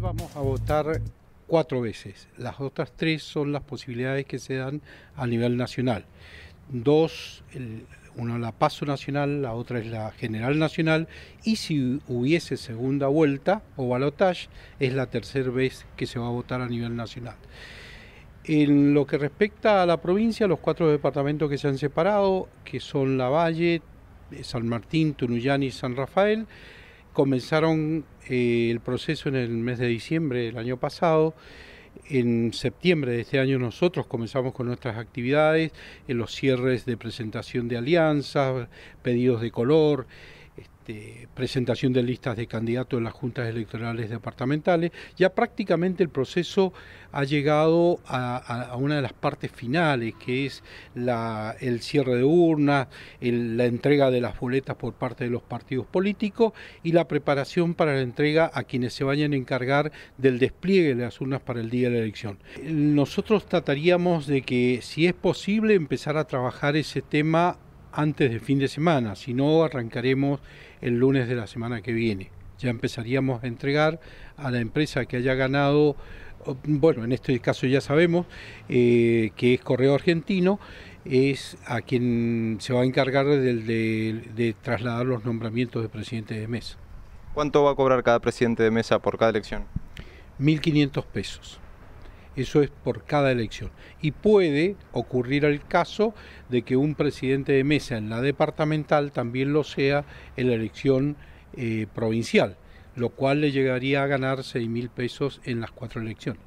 vamos a votar cuatro veces. Las otras tres son las posibilidades que se dan a nivel nacional. Dos, una una la paso nacional, la otra es la general nacional, y si hubiese segunda vuelta o balotage, es la tercera vez que se va a votar a nivel nacional. En lo que respecta a la provincia, los cuatro departamentos que se han separado, que son La Valle, San Martín, Tunuyán y San Rafael, comenzaron eh, el proceso en el mes de diciembre del año pasado. En septiembre de este año nosotros comenzamos con nuestras actividades, en los cierres de presentación de alianzas, pedidos de color este, presentación de listas de candidatos en las juntas electorales departamentales. Ya prácticamente el proceso ha llegado a, una de las partes finales, que es el cierre de urnas, la entrega de las boletas por parte de los partidos políticos y la preparación para la entrega a quienes se vayan a encargar del despliegue de las urnas para el día de la elección. Nosotros trataríamos de que, si es posible, empezar a trabajar ese tema antes del fin de semana, si no arrancaremos el lunes de la semana que viene. Ya empezaríamos a entregar a la empresa que haya ganado, eh, bueno, en este caso ya sabemos eh, que es Correo Argentino, es a quien se va a encargar de, de trasladar los nombramientos de presidente de mesa. ¿Cuánto va a cobrar cada presidente de mesa por cada elección? 1.500 pesos. Eso es por cada elección. Y puede ocurrir el caso de que un presidente de mesa en la departamental también lo sea en la elección eh, provincial, lo cual le llegaría a ganar 6 mil pesos en las cuatro elecciones.